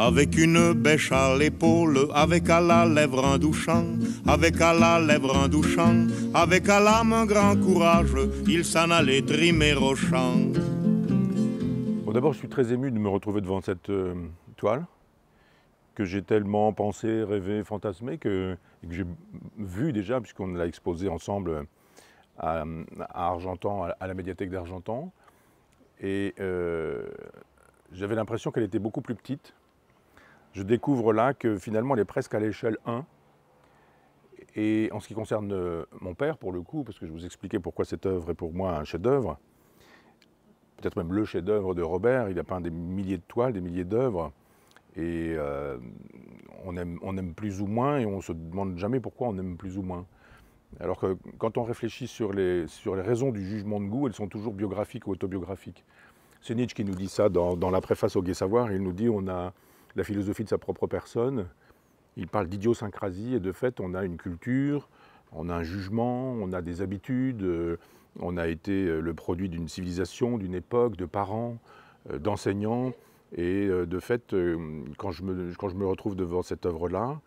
Avec une bêche à l'épaule, avec à la lèvre un douchant, avec à la lèvre un douchant, avec à l'âme un grand courage, il s'en allait trimer au champ. D'abord, je suis très ému de me retrouver devant cette euh, toile que j'ai tellement pensé, rêvé, fantasmé que, que j'ai vu déjà, puisqu'on l'a exposé ensemble à, Argentan, à, la médiathèque d'Argentan. Et euh, j'avais l'impression qu'elle était beaucoup plus petite je découvre là que finalement elle est presque à l'échelle 1. Et en ce qui concerne euh, mon père, pour le coup, parce que je vous expliquais pourquoi cette œuvre est pour moi un chef-d'œuvre, peut-être même le chef-d'œuvre de Robert, il a peint des milliers de toiles, des milliers d'œuvres, et euh, on, aime, plus ou moins, et on se demande jamais pourquoi on aime plus ou moins. Alors que quand on réfléchit sur les, sur les raisons du jugement de goût, elles sont toujours biographiques ou autobiographiques. C'est Nietzsche qui nous dit ça dans, dans la préface au Gai Savoir, il nous dit on a la philosophie de sa propre personne. Il parle d'idiosyncrasie et de fait, on a une culture, on a un jugement, on a des habitudes, euh, on a été euh, le produit d'une civilisation, d'une époque, de parents, euh, d'enseignants. Et de fait, quand je, me, quand je me retrouve devant cette œuvre-là,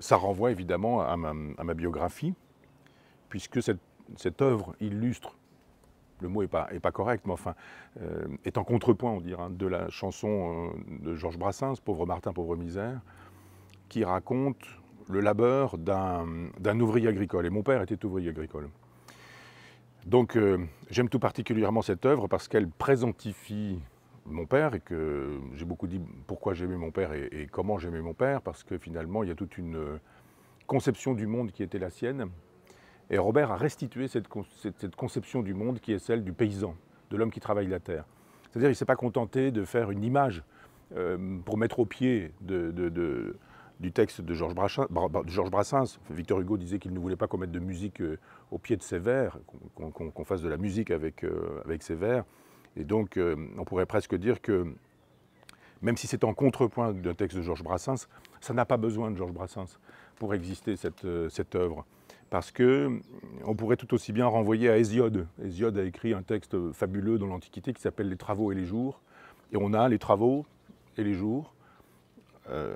ça renvoie évidemment à ma, biographie, puisque cette, cette œuvre illustre le mot n'est pas, est pas correct, mais enfin, euh, est en contrepoint, on dirait, de la chanson euh, de Georges Brassens, Pauvre Martin, pauvre misère, qui raconte le labeur d'un ouvrier agricole. Et mon père était ouvrier agricole. Donc euh, j'aime tout particulièrement cette œuvre parce qu'elle présentifie mon père et que j'ai beaucoup dit pourquoi j'aimais mon père et comment j'aimais mon père parce que finalement il y a toute une conception du monde qui était la sienne et Robert a restitué cette, conception du monde qui est celle du paysan, de l'homme qui travaille la terre. C'est-à-dire qu'il ne s'est pas contenté de faire une image euh, pour mettre au pied du texte de Georges Brassens, Victor Hugo disait qu'il ne voulait pas qu'on mette de musique euh, au pied de ses vers, qu'on fasse de la musique avec, euh, avec ses vers. Et donc on pourrait presque dire que même si c'est en contrepoint d'un texte de Georges Brassens, ça n'a pas besoin de Georges Brassens pour exister cette, cette œuvre parce que mm, on pourrait tout aussi bien renvoyer à Hésiode. Hésiode a écrit un texte fabuleux dans l'Antiquité qui s'appelle Les travaux et les jours, et on a les travaux et les jours euh,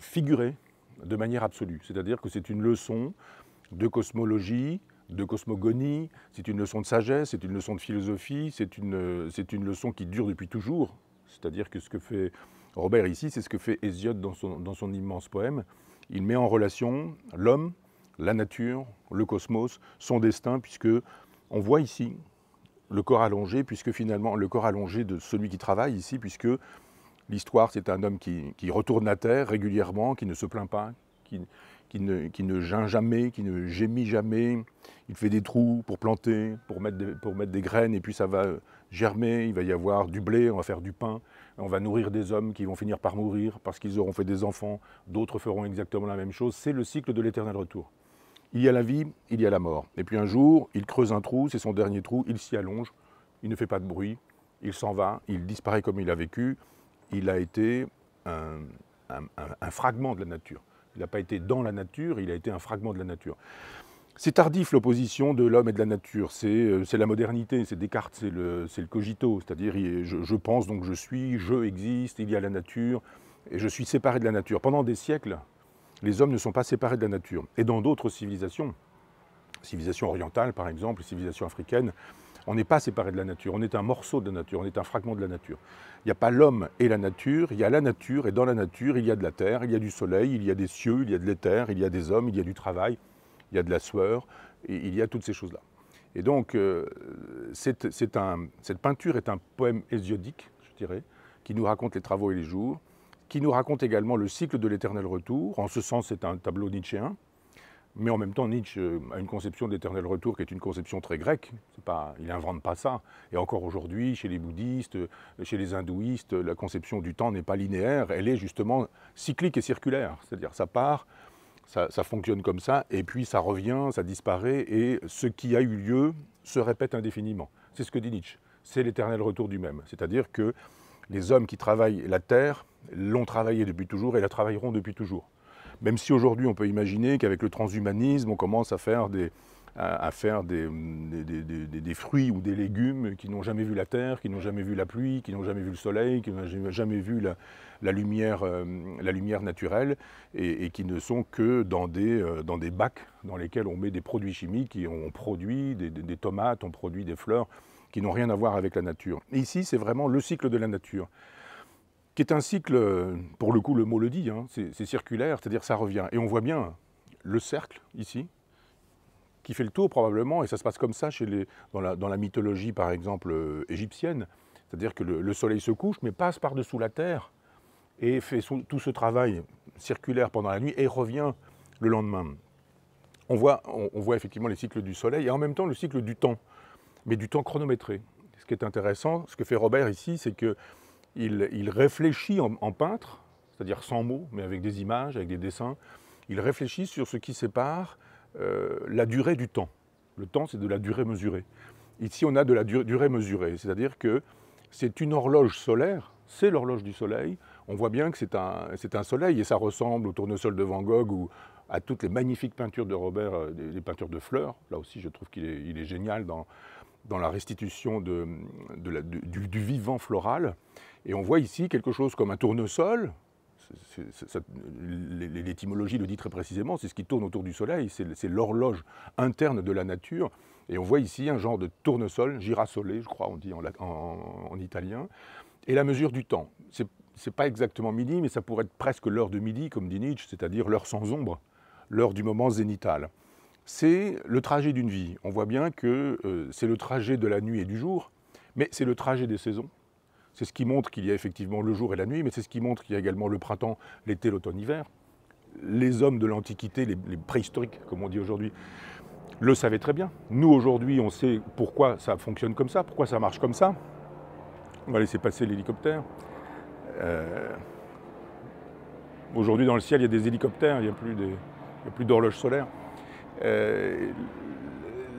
figurés de manière absolue, c'est-à-dire que c'est une leçon de cosmologie, de cosmogonie, c'est une leçon de sagesse, c'est une leçon de philosophie, c'est une, euh, une, leçon qui dure depuis toujours. C'est-à-dire que ce que fait Robert ici, c'est ce que fait Hésiode dans son, dans son immense poème. Il met en relation l'homme la nature, le cosmos, son destin, puisque on voit ici le corps allongé, puisque finalement le corps allongé de celui qui travaille ici, puisque l'histoire c'est un homme qui, retourne à terre régulièrement, qui ne se plaint pas, qui, ne, qui jamais, qui ne gémit jamais, il fait des trous pour planter, pour mettre des graines, et puis ça va euh, germer, il va y avoir du blé, on va faire du pain, on va nourrir des hommes qui vont finir par mourir parce qu'ils auront fait des enfants, d'autres feront exactement la même chose, c'est le cycle de l'éternel retour. Il y a la vie, il y a la mort. Et puis un jour, il creuse un trou, c'est son dernier trou, il s'y allonge, il ne fait pas de bruit, il s'en va, il disparaît comme il a vécu. Il a été un, fragment de la nature. Il n'a pas été dans la nature, il a été un fragment de la nature. C'est tardif l'opposition de l'homme et de la nature. C'est euh, la modernité, c'est Descartes, c'est le, le, cogito. C'est-à-dire, je, pense donc je suis, je existe, il y a la nature, et je suis séparé de la nature. Pendant des siècles, les hommes ne sont pas séparés de la nature. Et dans d'autres civilisations, civilisation orientale par exemple, civilisation africaine, on n'est pas séparé de la nature, on est un morceau de la nature, on est un fragment de la nature. Il n'y a pas l'homme et la nature, il y a la nature, et dans la nature, il y a de la terre, il y a du soleil, il y a des cieux, il y a de l'éther, il y a des hommes, il y a du travail, il y a de la sueur, et il y a toutes ces choses-là. Et donc, euh, cette peinture est un poème hésiodique, je dirais, qui nous raconte les travaux et les jours, qui nous raconte également le cycle de l'éternel retour. En ce sens, c'est un tableau nietzschéen. Mais en même temps, Nietzsche euh, a une conception d'éternel retour qui est une conception très grecque. Pas, il n'invente pas ça. Et encore aujourd'hui, chez les bouddhistes, euh, chez les hindouistes, la conception du temps n'est pas linéaire. Elle est justement cyclique et circulaire. C'est-à-dire, ça part, ça, fonctionne comme ça, et puis ça revient, ça disparaît, et ce qui a eu lieu se répète indéfiniment. C'est ce que dit Nietzsche. C'est l'éternel retour du même. C'est-à-dire que les hommes qui travaillent la terre l'ont travaillée depuis toujours et la travailleront depuis toujours. Même si aujourd'hui on peut imaginer qu'avec le transhumanisme, on commence à faire des, fruits ou des légumes qui n'ont jamais vu la terre, qui n'ont jamais vu la pluie, qui n'ont jamais vu le soleil, qui n'ont jamais vu euh, la, lumière, naturelle et, qui ne sont que dans des, euh, dans des bacs dans lesquels on met des produits chimiques et on produit des, tomates, on produit des fleurs qui n'ont rien à voir avec la nature. ici, c'est vraiment le cycle de la nature, qui est un cycle, pour le coup, le mot le dit, hein, c'est circulaire, c'est-à-dire ça revient. Et on voit bien le cercle, ici, qui fait le tour probablement, et ça se passe comme ça chez les, dans, la, mythologie, par exemple, euh, égyptienne, c'est-à-dire que le, soleil se couche, mais passe par-dessous la Terre, et fait tout ce travail circulaire pendant la nuit, et revient le lendemain. On voit, on voit effectivement les cycles du soleil, et en même temps le cycle du temps mais du temps chronométré. Ce qui est intéressant, ce que fait Robert ici, c'est qu'il il réfléchit en, peintre, c'est-à-dire sans mots, mais avec des images, avec des dessins, il réfléchit sur ce qui sépare euh, la durée du temps. Le temps, c'est de la durée mesurée. Ici, on a de la durée, mesurée, c'est-à-dire que c'est une horloge solaire, c'est l'horloge du soleil. On voit bien que c'est un, un, soleil et ça ressemble au tournesol de Van Gogh ou à toutes les magnifiques peintures de Robert, les euh, peintures de fleurs. Là aussi, je trouve qu'il est, est, génial dans, dans la restitution du, vivant floral. Et on voit ici quelque chose comme un tournesol. L'étymologie le dit très précisément, c'est ce qui tourne autour du soleil, c'est l'horloge interne de la nature. Et on voit ici un genre de tournesol, girasolé, je crois, on dit en, italien. Et la mesure du temps, Ce n'est pas exactement midi, mais ça pourrait être presque l'heure de midi, comme dit Nietzsche, c'est-à-dire l'heure sans ombre, l'heure du moment zénital c'est le trajet d'une vie. On voit bien que euh, c'est le trajet de la nuit et du jour, mais c'est le trajet des saisons. C'est ce qui montre qu'il y a effectivement le jour et la nuit, mais c'est ce qui montre qu'il y a également le printemps, l'été, l'automne, l'hiver. Les hommes de l'Antiquité, les, préhistoriques, comme on dit aujourd'hui, le savaient très bien. Nous, aujourd'hui, on sait pourquoi ça fonctionne comme ça, pourquoi ça marche comme ça. On va laisser passer l'hélicoptère. Euh, aujourd'hui, dans le ciel, il y a des hélicoptères, il n'y a plus d'horloge solaire. Euh,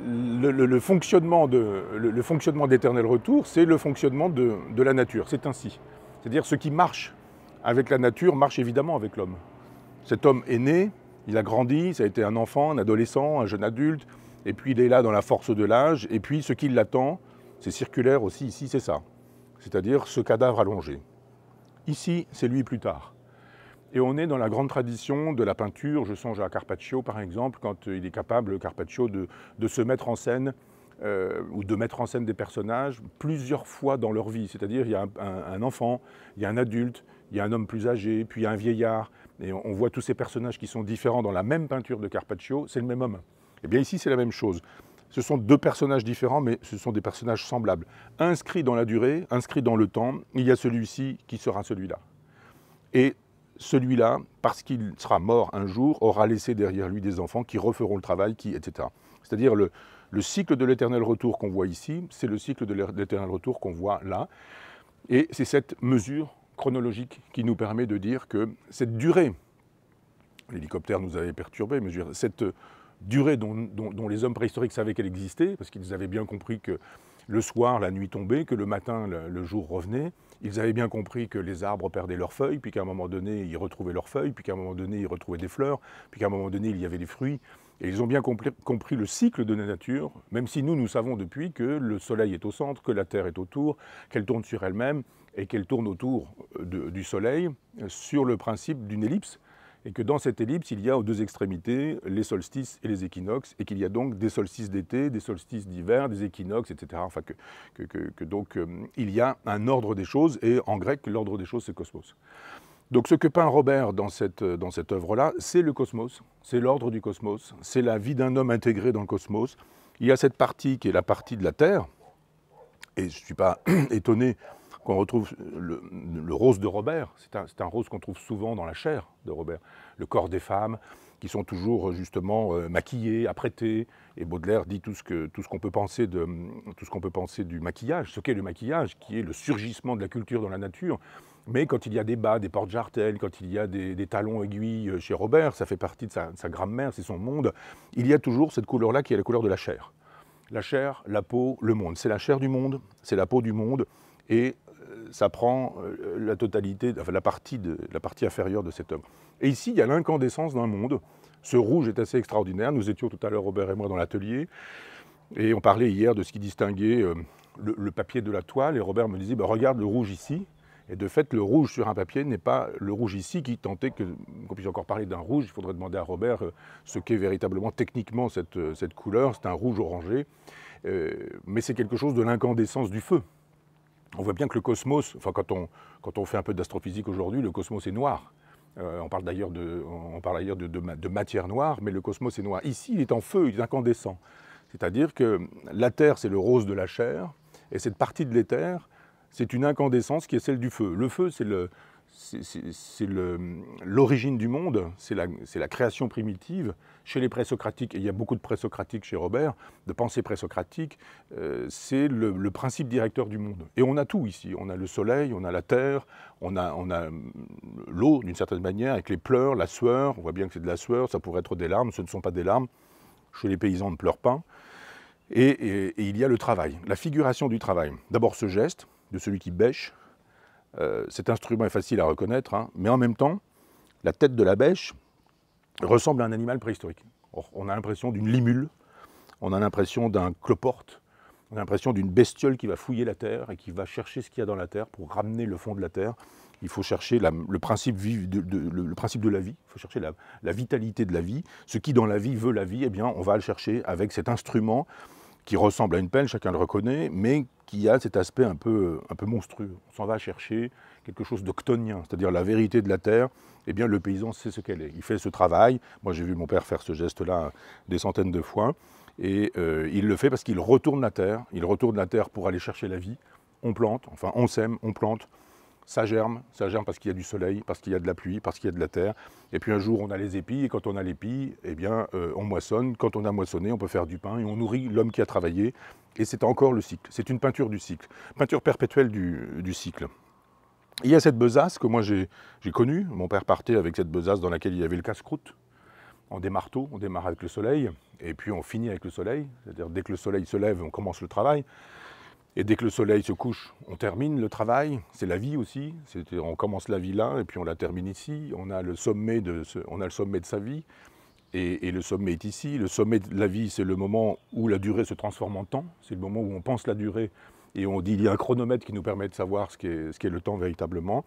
le, fonctionnement de, fonctionnement d'éternel retour, c'est le fonctionnement de, de la nature. C'est ainsi. C'est-à-dire ce qui marche avec la nature marche évidemment avec l'homme. Cet homme est né, il a grandi, ça a été un enfant, un adolescent, un jeune adulte, et puis il est là dans la force de l'âge, et puis ce qui l'attend, c'est circulaire aussi ici, c'est ça. C'est-à-dire ce cadavre allongé. Ici, c'est lui plus tard. Et on est dans la grande tradition de la peinture. Je songe à Carpaccio, par exemple, quand euh, il est capable, Carpaccio, de, se mettre en scène euh, ou de mettre en scène des personnages plusieurs fois dans leur vie. C'est-à-dire, il y a un, enfant, il y a un adulte, il y a un homme plus âgé, puis il y a un vieillard. Et on, voit tous ces personnages qui sont différents dans la même peinture de Carpaccio, c'est le même homme. Eh bien, ici, c'est la même chose. Ce sont deux personnages différents, mais ce sont des personnages semblables. Inscrits dans la durée, inscrit dans le temps, il y a celui-ci qui sera celui-là. Et celui-là, parce qu'il sera mort un jour, aura laissé derrière lui des enfants qui referont le travail, qui, etc. C'est-à-dire le, cycle de l'éternel retour qu'on voit ici, c'est le cycle de l'éternel retour qu'on voit là. Et c'est cette mesure chronologique qui nous permet de dire que cette durée, l'hélicoptère nous avait perturbé, mais cette durée dont, les hommes préhistoriques savaient qu'elle existait, parce qu'ils avaient bien compris que le soir, la nuit tombait, que le matin, le jour revenait, ils avaient bien compris que les arbres perdaient leurs feuilles, puis qu'à un moment donné, ils retrouvaient leurs feuilles, puis qu'à un moment donné, ils retrouvaient des fleurs, puis qu'à un moment donné, il y avait des fruits. Et ils ont bien compris le cycle de la nature, même si nous, nous savons depuis que le Soleil est au centre, que la Terre est autour, qu'elle tourne sur elle-même et qu'elle tourne autour euh, du Soleil euh, sur le principe d'une ellipse et que dans cette ellipse, il y a aux deux extrémités les solstices et les équinoxes, et qu'il y a donc des solstices d'été, des solstices d'hiver, des équinoxes, etc. Enfin, que, que, donc euh, il y a un ordre des choses, et en grec, l'ordre des choses, c'est cosmos. Donc ce que peint Robert dans cette, euh, dans cette œuvre-là, c'est le cosmos, c'est l'ordre du cosmos, c'est la vie d'un homme intégré dans le cosmos. Il y a cette partie qui est la partie de la Terre, et je ne suis pas étonné qu'on retrouve le, rose de Robert, c'est un, un, rose qu'on trouve souvent dans la chair de Robert, le corps des femmes qui sont toujours euh, justement euh, maquillées, apprêtées, et Baudelaire dit tout ce que tout ce qu'on peut penser de tout ce qu'on peut penser du maquillage, ce qu'est le maquillage, qui est le surgissement de la culture dans la nature. Mais quand il y a des bas, des portes jartelles, quand il y a des, des talons aiguilles euh, chez Robert, ça fait partie de sa, grammaire, c'est son monde. Il y a toujours cette couleur-là qui est la couleur de la chair. La chair, la peau, le monde. C'est la chair du monde, c'est la peau du monde, et ça prend euh, la totalité, la partie, inférieure de cet homme. Et ici, il y a l'incandescence d'un monde. Ce rouge est assez extraordinaire. Nous étions tout à l'heure, Robert et moi, dans l'atelier. Et on parlait hier de ce qui distinguait euh, le, papier de la toile. Et Robert me disait bah, Regarde le rouge ici. Et de fait, le rouge sur un papier n'est pas le rouge ici qui tentait que, qu'on puisse encore parler d'un rouge. Il faudrait demander à Robert euh, ce qu'est véritablement techniquement cette, couleur. C'est un rouge orangé. mais c'est quelque chose de l'incandescence du feu on voit bien que le cosmos, enfin, quand, on, quand on fait un peu d'astrophysique aujourd'hui, le cosmos est noir. Euh, on parle d'ailleurs de, de, de, matière noire, mais le cosmos est noir. Ici, il est en feu, il est incandescent. C'est-à-dire que la Terre, c'est le rose de la chair, et cette partie de l'éther, c'est une incandescence qui est celle du feu. Le feu, c'est le, c'est l'origine du monde, c'est la, création primitive. Chez les présocratiques, et il y a beaucoup de présocratiques chez Robert, de pensée présocratique, euh, c'est le, principe directeur du monde. Et on a tout ici. On a le soleil, on a la terre, on a, mm, l'eau d'une certaine manière, avec les pleurs, la sueur. On voit bien que c'est de la sueur, ça pourrait être des larmes, ce ne sont pas des larmes. Chez les paysans, on ne pleure pas. et il y a le travail, la figuration du travail. D'abord ce geste de celui qui bêche, euh, cet instrument est facile à reconnaître, hein, mais en même temps, la tête de la bêche ressemble à un animal préhistorique. on a l'impression d'une limule, on a l'impression d'un cloporte, on a l'impression d'une bestiole qui va fouiller la terre et qui va chercher ce qu'il y a dans la terre pour ramener le fond de la terre. Il faut chercher le, principe de, la vie, il faut chercher la, la, vitalité de la vie. Ce qui dans la vie veut la vie, eh bien, on va le chercher avec cet instrument qui ressemble à une pelle, chacun le reconnaît, mais qui a cet aspect un peu, euh, un peu monstrueux. On s'en va chercher quelque chose d'octonien, c'est-à-dire la vérité de la terre. Eh bien, le paysan sait ce qu'elle est. Il fait ce travail. Moi, j'ai vu mon père faire ce geste-là des centaines de fois. Et euh, il le fait parce qu'il retourne la terre. Il retourne la terre pour aller chercher la vie. On plante, enfin, on sème, on plante, ça germe, ça germe parce qu'il y a du soleil, parce qu'il y a de la pluie, parce qu'il y a de la terre. Et puis un jour, on a les épis, et quand on a les eh bien, euh, on moissonne. Quand on a moissonné, on peut faire du pain, et on nourrit l'homme qui a travaillé. Et c'est encore le cycle. C'est une peinture du cycle, peinture perpétuelle du, du cycle. Il y a cette besace que moi j'ai connue. Mon père partait avec cette besace dans laquelle il y avait le casse-croûte. On démarre tôt, on démarre avec le soleil, et puis on finit avec le soleil. C'est-à-dire, dès que le soleil se lève, on commence le travail. Et dès que le soleil se couche, on termine le travail. C'est la vie aussi. On commence la vie là et puis on la termine ici. On a le sommet de, on a le sommet de sa vie et, et, le sommet est ici. Le sommet de la vie, c'est le moment où la durée se transforme en temps. C'est le moment où on pense la durée et on dit il y a un chronomètre qui nous permet de savoir ce qu'est ce qui est le temps véritablement.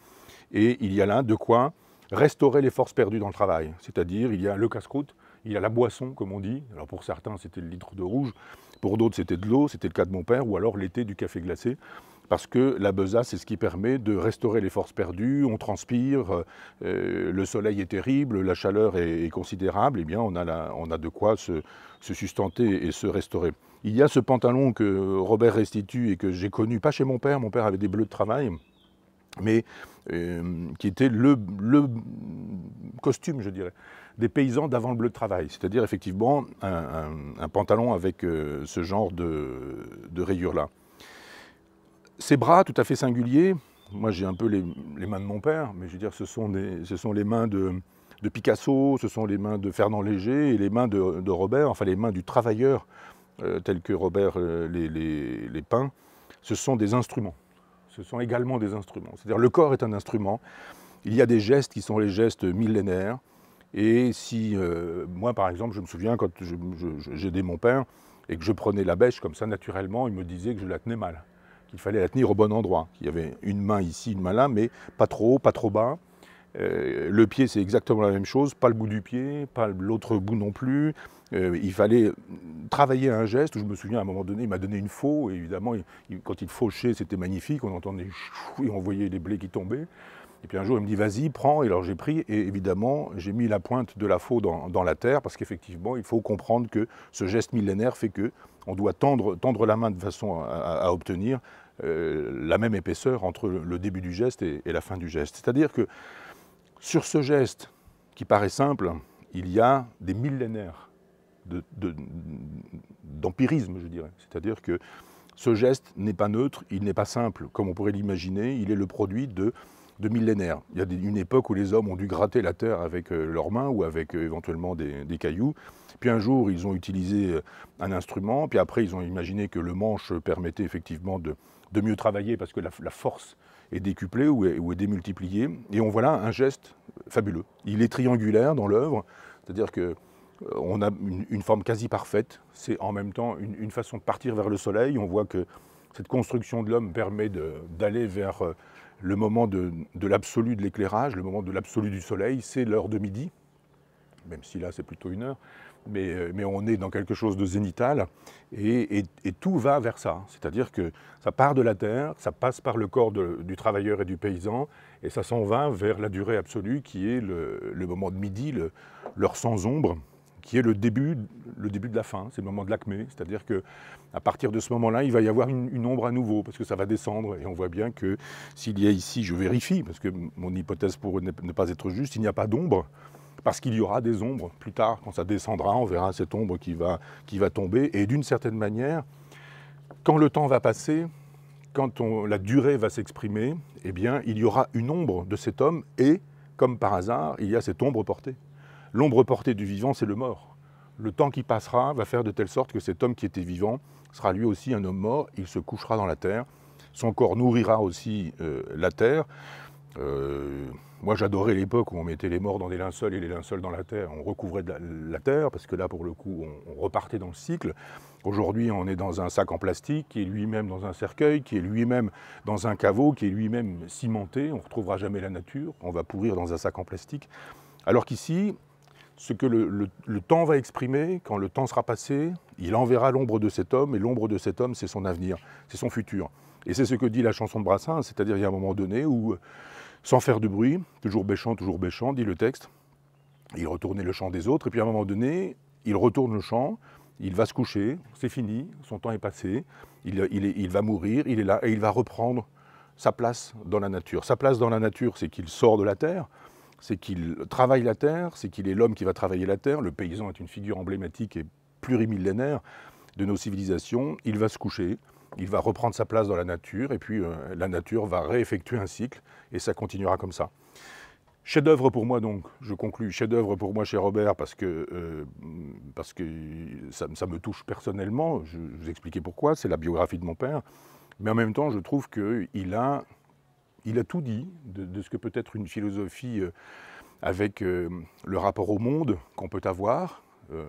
Et il y a là de quoi restaurer les forces perdues dans le travail. C'est-à-dire il y a le casse-croûte, il y a la boisson comme on dit. Alors pour certains c'était le litre de rouge. Pour d'autres, c'était de l'eau, c'était le cas de mon père, ou alors l'été du café glacé parce que la besace, c'est ce qui permet de restaurer les forces perdues, on transpire, euh, euh, le soleil est terrible, la chaleur est, considérable, et eh bien on a, on a de quoi se, sustenter et se restaurer. Il y a ce pantalon que Robert restitue et que j'ai connu, pas chez mon père, mon père avait des bleus de travail, mais euh, qui était le, costume, je dirais, des paysans d'avant le bleu de travail. C'est-à-dire effectivement un, pantalon avec euh, ce genre de, rayures-là. Ces bras tout à fait singuliers, moi j'ai un peu les, mains de mon père, mais je veux dire ce sont, les mains de, Picasso, ce sont les mains de Fernand Léger et les mains de, Robert, enfin les mains du travailleur tels euh, tel que Robert les, les peint. Ce sont des instruments ce sont également des instruments. C'est-à-dire le corps est un instrument, il y a des gestes qui sont les gestes millénaires, et si, euh, moi par exemple, je me souviens quand j'aidais mon père et que je prenais la bêche comme ça naturellement, il me disait que je la tenais mal, qu'il fallait la tenir au bon endroit, qu'il y avait une main ici, une main là, mais pas trop haut, pas trop bas, euh, le pied, c'est exactement la même chose, pas le bout du pied, pas l'autre bout non plus. Euh, il fallait travailler un geste. Je me souviens, à un moment donné, il m'a donné une faux. Et évidemment, quand il fauchait, c'était magnifique. On entendait chou, et on voyait les blés qui tombaient. Et puis un jour, il me dit, vas-y, prends. Et alors j'ai pris, et évidemment, j'ai mis la pointe de la faux dans, la terre, parce qu'effectivement, il faut comprendre que ce geste millénaire fait que on doit tendre, tendre la main de façon à, obtenir euh, la même épaisseur entre le début du geste et, et la fin du geste. C'est-à-dire que sur ce geste, qui paraît simple, il y a des millénaires d'empirisme, je dirais. C'est-à-dire que ce geste n'est pas neutre, il n'est pas simple, comme on pourrait l'imaginer, il est le produit de, millénaires. Il y a une époque où les hommes ont dû gratter la terre avec euh, leurs mains ou avec euh, éventuellement des, cailloux. Puis un jour, ils ont utilisé euh, un instrument, puis après, ils ont imaginé que le manche permettait effectivement de, mieux travailler parce que la force est décuplé ou est, démultiplié. Et on voit là un geste fabuleux. Il est triangulaire dans l'œuvre, c'est-à-dire que euh, on a une, forme quasi parfaite. C'est en même temps une, façon de partir vers le soleil. On voit que cette construction de l'homme permet d'aller vers euh, le moment de, l'absolu de l'éclairage, le moment de l'absolu du soleil. C'est l'heure de midi, même si là c'est plutôt une heure. Euh, mais, on est dans quelque chose de zénital et, tout va vers ça. C'est-à-dire que ça part de la terre, ça passe par le corps du travailleur et du paysan et ça s'en va vers la durée absolue qui est le, moment de midi, l'heure sans ombre qui est le début, le début de la fin, c'est le moment de l'acmé, c'est-à-dire que partir de ce moment-là, il va y avoir une, une, ombre à nouveau parce que ça va descendre et on voit bien que s'il y a ici, je vérifie parce que mon hypothèse pourrait ne pas être juste, il n'y a pas d'ombre, parce qu'il y aura des ombres plus tard. Quand ça descendra, on verra cette ombre qui va, qui va tomber. Et d'une certaine manière, quand le temps va passer, quand la durée va s'exprimer, eh bien, il y aura une ombre de cet homme et, comme par hasard, il y a cette ombre portée. L'ombre portée du vivant, c'est le mort. Le temps qui passera va faire de telle sorte que cet homme qui était vivant sera lui aussi un homme mort, il se couchera dans la terre, son corps nourrira aussi euh, la terre. Euh, moi, j'adorais l'époque où on mettait les morts dans des linceuls et les linceuls dans la terre. On recouvrait de la, terre parce que là, pour le coup, on, repartait dans le cycle. Aujourd'hui, on est dans un sac en plastique qui est lui-même dans un cercueil, qui est lui-même dans un caveau, qui est lui-même cimenté. On ne retrouvera jamais la nature. On va pourrir dans un sac en plastique. Alors qu'ici, ce que le, temps va exprimer, quand le temps sera passé, il enverra l'ombre de cet homme, et l'ombre de cet homme, c'est son avenir, c'est son futur. Et c'est ce que dit la chanson de Brassens, c'est-à-dire il y a un moment donné où sans faire de bruit, toujours bêchant, toujours bêchant, dit le texte. Il retournait le chant des autres, et puis à un moment donné, il retourne le champ. il va se coucher, c'est fini, son temps est passé, il, va mourir, il est là, et il va reprendre sa place dans la nature. Sa place dans la nature, c'est qu'il sort de la terre, c'est qu'il travaille la terre, c'est qu'il est l'homme qui va travailler la terre, le paysan est une figure emblématique et plurimillénaire de nos civilisations, il va se coucher, il va reprendre sa place dans la nature, et puis euh, la nature va réeffectuer un cycle, et ça continuera comme ça. Chef-d'œuvre pour moi donc, je conclue, chef-d'œuvre pour moi chez Robert parce que, euh, parce que ça, me touche personnellement, je, vous expliquais pourquoi, c'est la biographie de mon père, mais en même temps je trouve qu'il a, il a tout dit de, ce que peut être une philosophie euh, avec le rapport au monde qu'on peut avoir, euh,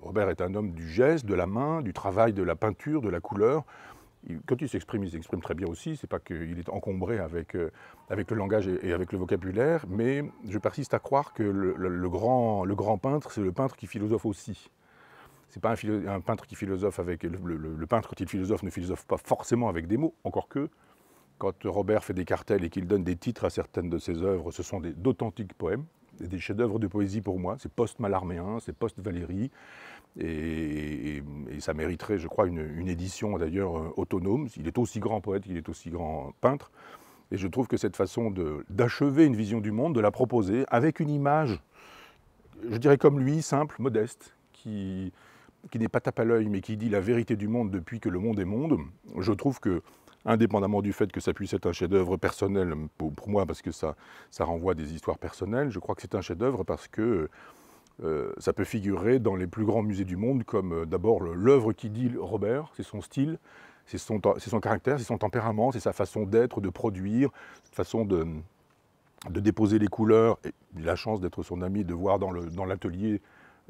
Robert est un homme du geste, de la main, du travail, de la peinture, de la couleur. quand il s'exprime, il s'exprime très bien aussi. C'est pas qu'il est encombré avec, euh, avec le langage et, avec le vocabulaire, mais je persiste à croire que le, grand, le grand peintre, c'est le peintre qui philosophe aussi. C'est pas un, peintre qui philosophe avec le, peintre qui philosophe ne philosophe pas forcément avec des mots, encore que quand Robert fait des cartels et qu'il donne des titres à certaines de ses œuvres, ce sont d'authentiques poèmes des chefs-d'œuvre de poésie pour moi. C'est post-malarméen, c'est post valéry Et, ça mériterait, je crois, une, édition d'ailleurs euh, autonome. Il est aussi grand poète qu'il est aussi grand peintre. Et je trouve que cette façon d'achever une vision du monde, de la proposer avec une image, je dirais comme lui, simple, modeste, qui, qui n'est pas tape à l'œil, mais qui dit la vérité du monde depuis que le monde est monde, je trouve que indépendamment du fait que ça puisse être un chef-d'œuvre personnel pour, moi, parce que ça, ça renvoie des histoires personnelles, je crois que c'est un chef-d'œuvre parce que euh, ça peut figurer dans les plus grands musées du monde comme euh, d'abord l'œuvre qui dit Robert, c'est son style, c'est son, caractère, c'est son tempérament, c'est sa façon d'être, de produire, façon de, de déposer les couleurs. Et la chance d'être son ami, de voir dans l'atelier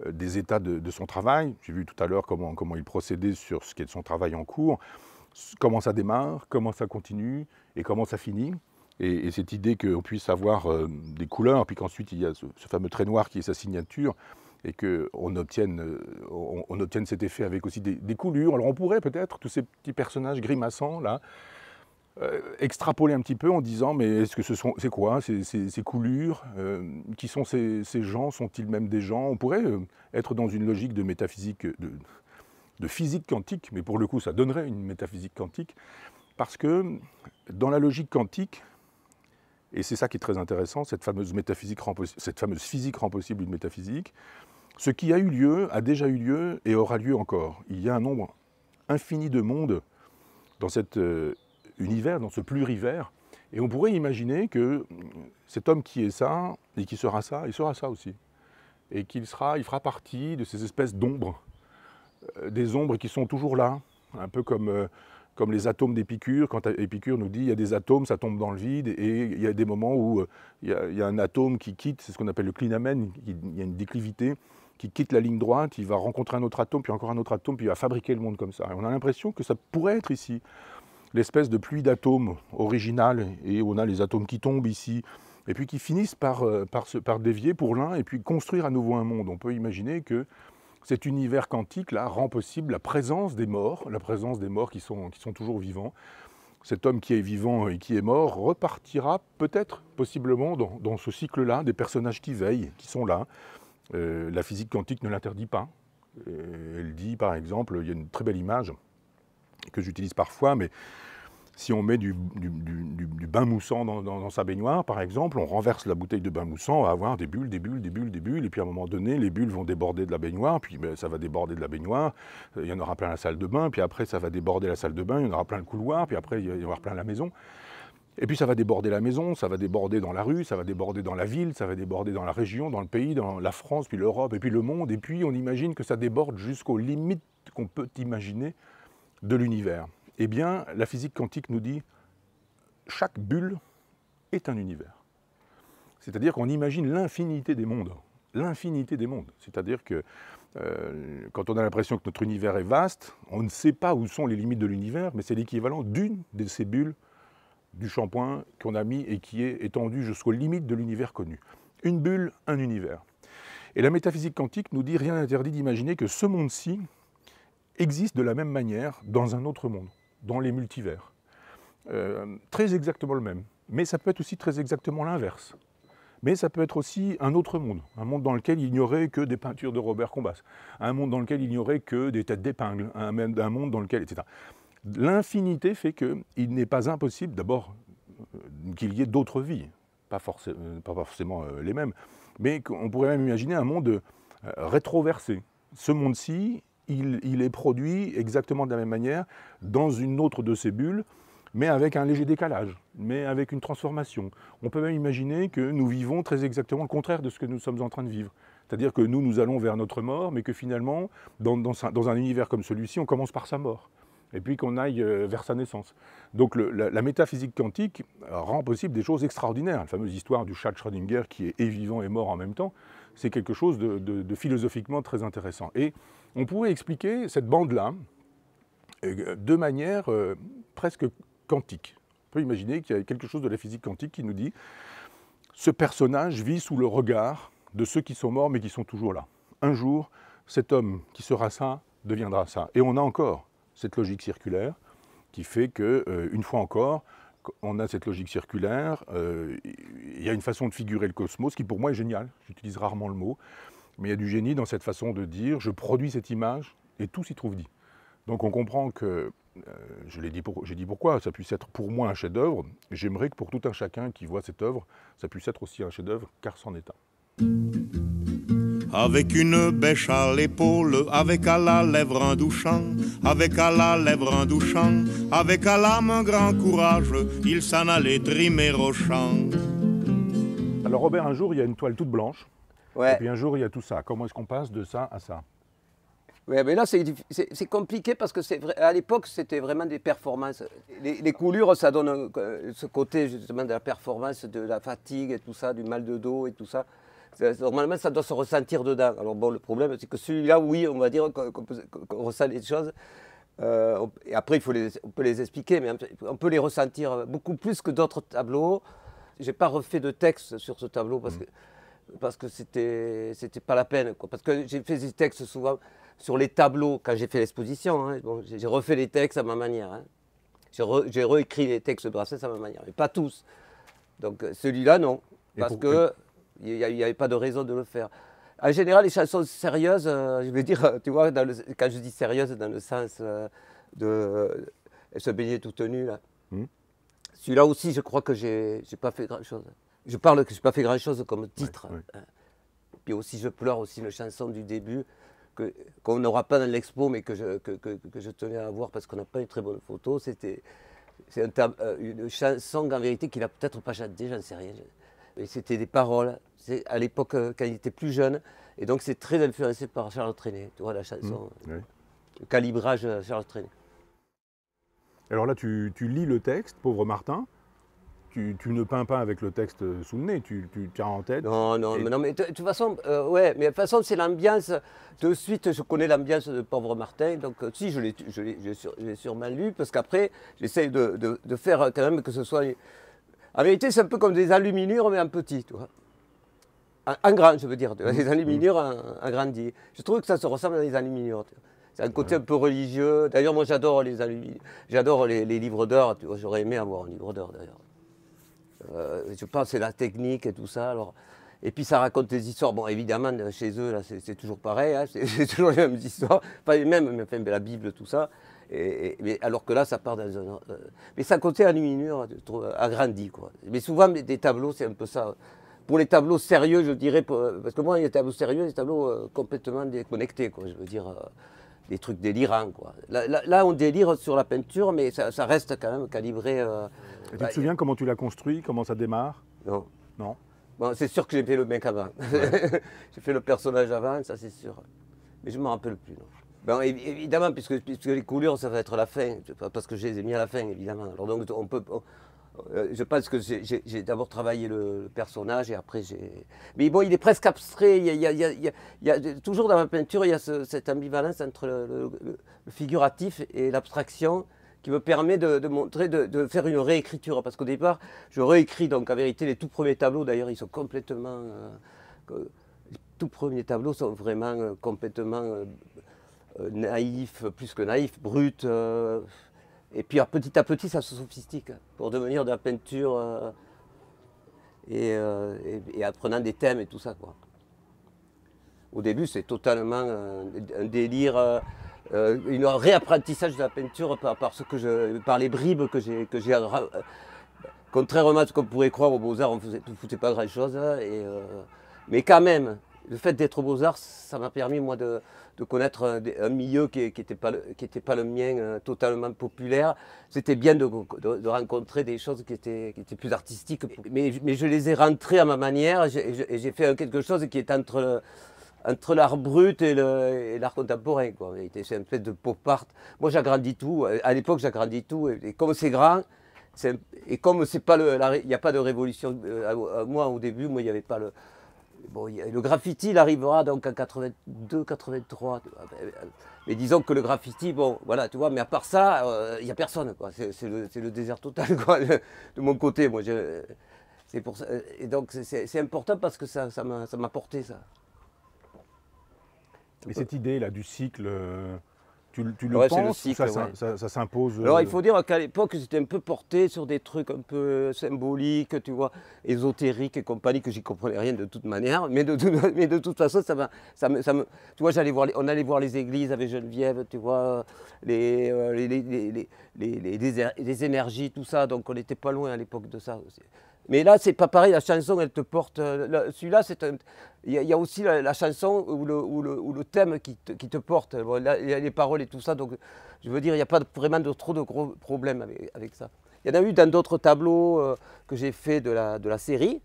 euh, des états de, son travail. J'ai vu tout à l'heure comment, comment il procédait sur ce qui est de son travail en cours comment ça démarre, comment ça continue et comment ça finit. Et, cette idée qu'on puisse avoir euh, des couleurs, puis qu'ensuite il y a ce, fameux trait noir qui est sa signature, et qu'on obtienne, euh, on, cet effet avec aussi des, coulures. Alors on pourrait peut-être, tous ces petits personnages grimaçants là, euh, extrapoler un petit peu en disant mais est-ce que ce sont c'est quoi ces, coulures qui sont ces, gens sont-ils même des gens on pourrait être dans une logique de métaphysique de, de physique quantique, mais pour le coup ça donnerait une métaphysique quantique, parce que dans la logique quantique, et c'est ça qui est très intéressant, cette fameuse, cette fameuse physique rend possible une métaphysique, ce qui a eu lieu, a déjà eu lieu et aura lieu encore. Il y a un nombre infini de mondes dans cet euh, univers, dans ce plurivers, et on pourrait imaginer que cet homme qui est ça, et qui sera ça, il sera ça aussi. Et qu'il sera, il fera partie de ces espèces d'ombres euh, des ombres qui sont toujours là, un peu comme, euh, comme les atomes d'Épicure. Quand Épicure nous dit il y a des atomes, ça tombe dans le vide, et il y a des moments où euh, il y a, un atome qui quitte, c'est ce qu'on appelle le clinamen, il y a une déclivité, qui quitte la ligne droite, il va rencontrer un autre atome, puis encore un autre atome, puis il va fabriquer le monde comme ça. Et on a l'impression que ça pourrait être ici l'espèce de pluie d'atomes originale, et on a les atomes qui tombent ici, et puis qui finissent par, par, par dévier pour l'un, et puis construire à nouveau un monde. On peut imaginer que cet univers quantique là rend possible la présence des morts, la présence des morts qui sont, qui sont toujours vivants. Cet homme qui est vivant et qui est mort repartira peut-être, possiblement, dans, ce cycle-là, des personnages qui veillent, qui sont là. Euh, la physique quantique ne l'interdit pas. Euh, elle dit, par exemple, il y a une très belle image que j'utilise parfois, mais si on met du, bain moussant dans, sa baignoire, par exemple, on renverse la bouteille de bain moussant, on va avoir des bulles, des bulles, des bulles, des bulles, et puis à un moment donné, les bulles vont déborder de la baignoire, puis ben, ça va déborder de la baignoire, il y en aura plein la salle de bain, puis après ça va déborder la salle de bain, il y en aura plein le couloir, puis après il y en aura plein la maison. Et puis ça va déborder la maison, ça va déborder dans la rue, ça va déborder dans la ville, ça va déborder dans la région, dans le pays, dans la France, puis l'Europe, et puis le monde. Et puis on imagine que ça déborde jusqu'aux limites qu'on peut imaginer de l'univers. Eh bien, la physique quantique nous dit chaque bulle est un univers. C'est-à-dire qu'on imagine l'infinité des mondes. L'infinité des mondes. C'est-à-dire que euh, quand on a l'impression que notre univers est vaste, on ne sait pas où sont les limites de l'univers, mais c'est l'équivalent d'une de ces bulles du shampoing qu'on a mis et qui est étendue jusqu'aux limites de l'univers connu. Une bulle, un univers. Et la métaphysique quantique nous dit rien n'interdit d'imaginer que ce monde-ci existe de la même manière dans un autre monde dans les multivers. Euh, très exactement le même. Mais ça peut être aussi très exactement l'inverse. Mais ça peut être aussi un autre monde, un monde dans lequel il n'y aurait que des peintures de Robert Combas, un monde dans lequel il n'y aurait que des têtes d'épingle, un, monde dans lequel, etc. L'infinité fait qu'il n'est pas impossible, d'abord, euh, qu'il y ait d'autres vies, pas, euh, pas forcément les mêmes, mais qu'on pourrait même imaginer un monde rétroversé. Ce monde-ci, il, est produit exactement de la même manière dans une autre de ces bulles, mais avec un léger décalage, mais avec une transformation. On peut même imaginer que nous vivons très exactement le contraire de ce que nous sommes en train de vivre. C'est-à-dire que nous, nous allons vers notre mort, mais que finalement, dans, un, univers comme celui-ci, on commence par sa mort et puis qu'on aille euh, vers sa naissance. Donc la, métaphysique quantique rend possible des choses extraordinaires. La fameuse histoire du chat de Schrödinger qui est vivant et mort en même temps, c'est quelque chose de, de philosophiquement très intéressant. Et on pourrait expliquer cette bande-là euh, de manière euh, presque quantique. On peut imaginer qu'il y a quelque chose de la physique quantique qui nous dit ce personnage vit sous le regard de ceux qui sont morts mais qui sont toujours là. Un jour, cet homme qui sera ça deviendra ça. Et on a encore cette logique circulaire qui fait que, euh, une fois encore, on a cette logique circulaire. Il y a une façon de figurer le cosmos qui, pour moi, est géniale. J'utilise rarement le mot. Mais il y a du génie dans cette façon de dire je produis cette image et tout s'y trouve dit. Donc on comprend que, euh, je l'ai dit, pour, dit pourquoi, ça puisse être pour moi un chef-d'œuvre. J'aimerais que pour tout un chacun qui voit cette œuvre, ça puisse être aussi un chef-d'œuvre, car c'en est un. Avec une bêche à l'épaule, avec à la lèvre un douchant, avec à la lèvre un douchant, avec à l'âme un grand courage, il s'en allait trimer au champ. Alors Robert, un jour, il y a une toile toute blanche et puis un jour, il y a tout ça. Comment est-ce qu'on passe de ça à ça oui, mais là, c'est compliqué parce que vrai, à l'époque, c'était vraiment des performances. Les, coulures, ça donne euh, ce côté justement de la performance, de la fatigue et tout ça, du mal de dos et tout ça. Normalement, ça doit se ressentir dedans. Alors bon, le problème, c'est que celui-là, oui, on va dire qu'on ressent les choses. Euh, et après, il faut les, on peut les expliquer, mais on peut les ressentir beaucoup plus que d'autres tableaux. J'ai pas refait de texte sur ce tableau parce mmh. que parce que c'était c'était pas la peine. Parce que j'ai fait des textes souvent sur les tableaux quand j'ai fait l'exposition. Hein. j'ai refait les textes à ma manière. Hein. J'ai réécrit les textes de à ma manière, mais pas tous. Donc euh, celui-là, non, parce que il n'y avait pas de raison de le faire. En général, les chansons sérieuses, euh, je veux dire, euh, tu vois, quand je dis sérieuse, dans le sens de euh, se baigner toute nue, là. Hum. Celui-là aussi, je crois que j'ai pas fait grand-chose. Je parle que je n'ai pas fait grand-chose comme titre. Euh, puis aussi, je pleure aussi une chanson du début qu'on n'aura pas dans l'expo, mais que je, que, je, tenais à avoir parce qu'on n'a pas une très bonne photo. C'était c'est euh, une chanson en vérité qu'il n'a peut-être pas chantée, j'en sais rien. Mais c'était des paroles. C'est à l'époque euh, quand il était plus jeune, et donc c'est très influencé par Charles Trenet. Tu vois la mmh, chanson, le calibrage Charles Trenet. Alors là, tu lis le texte, pauvre Martin tu, ne peins pas avec le texte euh, sous le nez, tu, as en tête. Non, non, mais, non, mais de toute façon, euh, ouais, mais de façon, c'est l'ambiance. De suite, je connais l'ambiance de Pauvre Martin, donc euh, si, je l'ai, sûrement lu, parce qu'après, j'essaye de, faire quand même que ce soit. En vérité, c'est un peu comme des aluminures, mais en petit, tu vois. En, grand, je veux dire, mmh, des mmh. aluminures en, Je trouve que ça se ressemble à des aluminures. C'est un côté un peu religieux. D'ailleurs, moi, j'adore les, j'adore les, livres d'or. J'aurais aimé avoir un livre d'or, d'ailleurs. Euh, je pense c'est la technique et tout ça. Alors, et puis ça raconte des histoires. Bon, évidemment, chez eux, c'est toujours pareil. Hein, c'est toujours les mêmes histoires. Pas les mêmes, mais la Bible, tout ça. Et, mais alors que là, ça part dans un. Euh, mais ça côté à luminure euh, agrandi, quoi. Mais souvent, des tableaux, c'est un peu ça. Pour les tableaux sérieux, je dirais, parce que moi, il les tableaux sérieux, des tableaux complètement déconnectés, quoi. Je veux dire, des trucs délirants, quoi. Là, on délire sur la peinture, mais ça reste quand même calibré tu bah, te souviens comment tu l'as construit, comment ça démarre Non. Non Bon, c'est sûr que j'ai fait le mec avant. j'ai fait le personnage avant, ça c'est sûr. Mais je ne me rappelle plus. Bon, évidemment, puisque, puisque, les couleurs, ça va être la fin, parce que je les ai mis à la fin, évidemment. Alors donc, on peut. Euh, je pense que j'ai d'abord travaillé le, personnage et après j'ai. Mais bon, il est presque abstrait. Il y a, toujours dans ma peinture, il y a cette ambivalence entre le figuratif et l'abstraction qui me permet de, montrer, de, faire une réécriture. Parce qu'au départ, je réécris donc en vérité les tout premiers tableaux. D'ailleurs, ils sont complètement. Euh, les tout premiers tableaux sont vraiment euh, complètement euh, naïfs, plus que naïfs, bruts. et puis petit à petit, ça se sophistique pour devenir de la peinture et, apprenant des thèmes et tout ça. Quoi. Au début, c'est totalement un délire. Euh, une, un réapprentissage de la peinture par, que je, par les bribes que j'ai. Que euh, contrairement à ce qu'on pourrait croire aux Beaux-Arts, on ne foutait pas grand-chose. Euh, mais quand même, le fait d'être aux Beaux-Arts, ça m'a permis, moi, de, connaître un, milieu qui n'était pas, pas le mien, totalement populaire. C'était bien de, rencontrer des choses qui étaient, qui étaient plus artistiques. Mais, mais, je les ai rentrées à ma manière et j'ai fait quelque chose qui est entre entre l'art brut et l'art contemporain. C'est une espèce de pop art. Moi, j'agrandis tout. À l'époque, j'agrandis tout. Et, comme c'est grand, et comme il n'y a pas de révolution. Euh, moi, au début, moi, il n'y avait pas le. le graffiti, il arrivera donc en 82, 83. Ah ben, euh, mais disons que le graffiti, bon, voilà, tu vois, mais à part ça, euh, il n'y a personne, C'est le, désert total, de, mon côté. Moi, pour et donc, c'est important parce que ça m'a porté, ça. Mais cette idée-là du cycle, euh, tu, le penses ça, s'impose Alors il euh, faut dire qu'à l'époque, c'était un peu porté sur des trucs un peu symboliques, tu vois, ésotériques et compagnie, que j'y comprenais rien de toute manière. Mais de, toute, façon, ça, ça, tu vois, on allait voir les églises avec Geneviève, tu vois, les, euh, les, les énergies, tout ça. Donc on n'était pas loin à l'époque de ça. Mais là, c'est pas pareil, la chanson, elle te porte. Euh, celui-là, c'est un... Il y, a aussi la, chanson ou le, thème qui te, porte, les paroles et tout ça. Donc, je veux dire, il n'y a pas vraiment trop de gros problèmes avec, ça. Il y en a eu dans d'autres tableaux euh, que j'ai fait de la, série,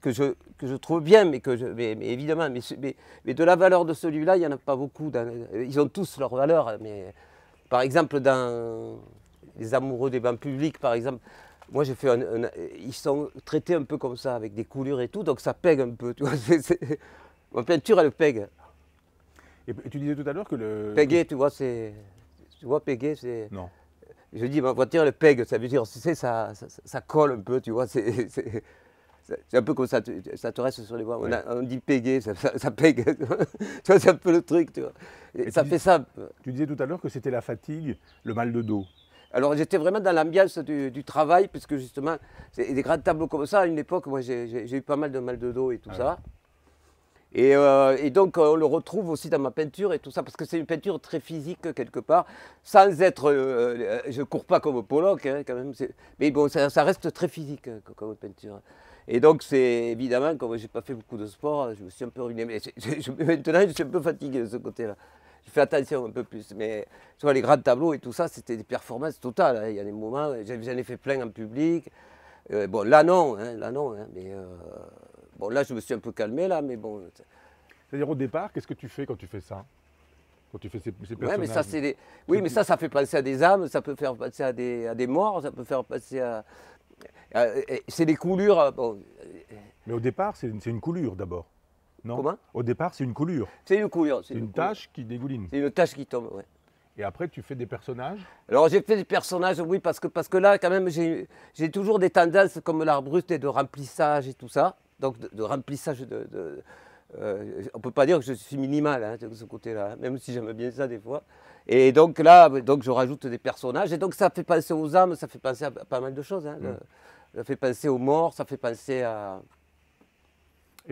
que je, trouve bien, mais, que mais, évidemment, mais, de la valeur de celui-là, il n'y en a pas beaucoup. Euh, ils ont tous leur valeur, mais par exemple, dans Les Amoureux des bancs publics, par exemple, moi, j'ai fait un, Ils sont traités un peu comme ça, avec des coulures et tout, donc ça pègue un peu. Tu vois, Ma peinture, elle pègue. Et tu disais tout à l'heure que le. pègue, tu vois, c'est. Tu vois, pègue, c'est. Non. Je dis, ma voiture, elle pègue, ça veut dire, tu sais, ça, ça, colle un peu, tu vois, c'est. C'est un peu comme ça, ça te reste sur les voies. On, dit péguer, ça, ça, ça c'est un peu le truc, tu vois. ça fait ça. Tu disais tout à l'heure que c'était la fatigue, le mal de dos. Alors j'étais vraiment dans l'ambiance du, travail, puisque justement, des grands tableaux comme ça, à une époque, moi j'ai eu pas mal de mal de dos et tout ah ça. Euh, et, donc euh, on le retrouve aussi dans ma peinture et tout ça, parce que c'est une peinture très physique quelque part, sans être, je euh, je cours pas comme Pollock hein, quand même, mais bon, ça, reste très physique hein, comme peinture. Et donc, c'est évidemment, comme je n'ai pas fait beaucoup de sport, je me suis un peu ruiné. Mais je, maintenant, je suis un peu fatigué de ce côté-là fais attention un peu plus. Mais tu vois, les grands tableaux et tout ça, c'était des performances totales. Hein. Il y a des moments, j'en ai fait plein en public. Euh, bon, là non, hein, là non. Hein, mais euh, bon, là je me suis un peu calmé là, mais bon. C'est-à-dire au départ, qu'est-ce que tu fais quand tu fais ça Quand tu fais ces, Oui, mais ça, ça fait penser à des âmes, ça peut faire penser à des, morts, ça peut faire passer à. C'est des coulures. Euh, mais au départ, c'est une coulure d'abord. Non. Au départ, c'est une coulure. C'est une coulure. C'est une, tâche qui dégouline. C'est une tâche qui tombe, oui. Et après, tu fais des personnages Alors, j'ai fait des personnages, oui, parce que, parce que là, quand même, j'ai toujours des tendances comme l'art brut et de remplissage et tout ça. Donc, de, remplissage de. Euh, on ne peut pas dire que je suis minimal hein, de ce côté-là, hein, même si j'aime bien ça des fois. Et donc là, donc je rajoute des personnages. Et donc ça fait penser aux âmes, ça fait penser à pas mal de choses. Hein. Mm. ça fait penser aux morts, ça fait penser à,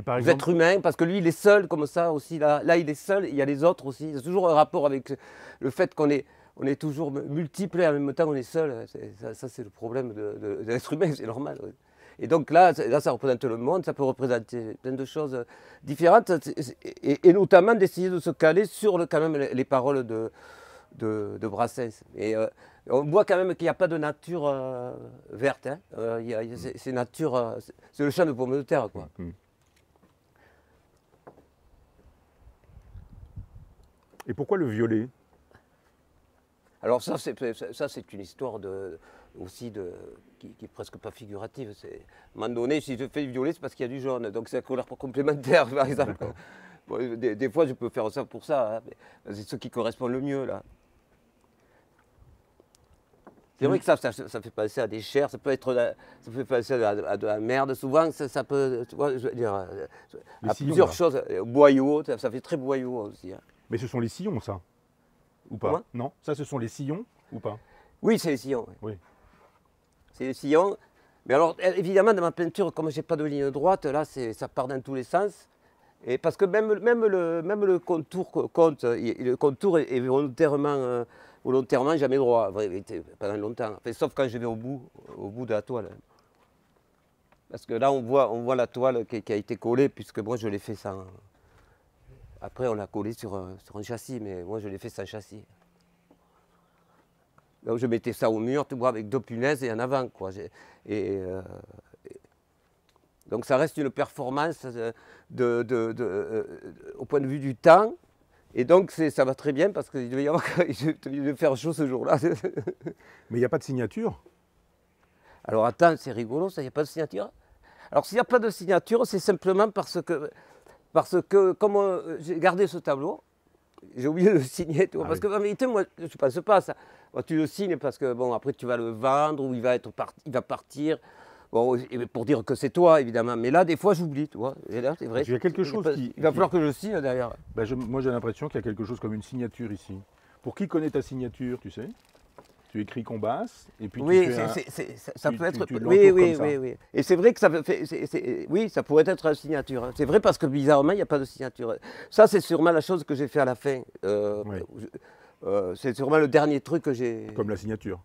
les êtres humains, humain, parce que lui, il est seul comme ça aussi. Là, il est seul, il y a les autres aussi. c'est toujours un rapport avec le fait qu'on est, on est toujours multiple et en même temps on est seul. ça, c'est le problème de, l'être humain, c'est normal. Et donc là, là, ça représente le monde, ça peut représenter plein de choses différentes, et, notamment d'essayer de se caler sur quand même les paroles de, de, Brassens. Et euh, on voit quand même qu'il n'y a pas de nature verte. c'est nature, euh, c'est le champ de pommes de terre, quoi. Mm, mm. Et pourquoi le violet Alors ça, c'est une histoire aussi de, qui, est presque pas figurative. À un moment donné, si je fais du violet, c'est parce qu'il y a du jaune. Donc c'est la couleur complémentaire, par exemple. des, fois, je peux faire ça pour ça. Hein, c'est ce qui correspond le mieux, là. C'est vrai que ça, ça, fait passer à des chairs, ça peut être, ça fait passer à, de la merde. Souvent, ça, peut, euh, à plusieurs choses. Euh, boyau, ça, fait très boyau aussi. Hein. Mais ce sont les sillons, ça Ou pas Non, ça, ce sont les sillons ou pas Oui, c'est les sillons. Oui. C'est les sillons. Mais alors, eh, évidemment, dans ma peinture, comme je n'ai pas de ligne droite, là, ça part dans tous les sens. Et parce que même, même, le, même le contour compte, le contour est volontairement, euh, volontairement jamais droit, pendant longtemps. sauf quand je vais au bout, au bout de la toile. Parce que là, on voit, on voit la toile qui a été collée, puisque moi, je l'ai fait sans, après, on l'a collé sur un, châssis, mais moi, je l'ai fait sans châssis. Donc, je mettais ça au mur, tu vois, avec deux punaises et en avant, quoi. Euh, et, donc, ça reste une performance euh, euh, au point de vue du temps. Et donc, ça va très bien parce qu'il devait y avoir, il devait faire chaud ce jour-là. Mais il n'y a pas de signature Alors, attends, c'est rigolo, ça, il n'y a pas de signature alors s'il n'y a pas de signature, c'est simplement parce que parce que comme euh, j'ai gardé ce tableau, j'ai oublié de le signer. Tu ah parce que vérité, moi, je ne pense pas à ça. tu le signes parce que, bon, après, tu vas le vendre ou il va, être parti, il va partir. Bon, pour dire que c'est toi, évidemment. Mais là, des fois, j'oublie, tu vois. c'est vrai. Il y a quelque chose qui, il va falloir que je signe derrière. Ben, moi, j'ai l'impression qu'il y a quelque chose comme une signature ici. Pour qui connaît ta signature, tu sais tu écris qu'on et puis tu fais un... ça peut être oui oui oui oui et c'est vrai que ça oui ça pourrait être une signature hein. c'est vrai parce que bizarrement il n'y a pas de signature ça c'est sûrement la chose que j'ai fait à la fin euh, euh, c'est sûrement le dernier truc que j'ai comme la signature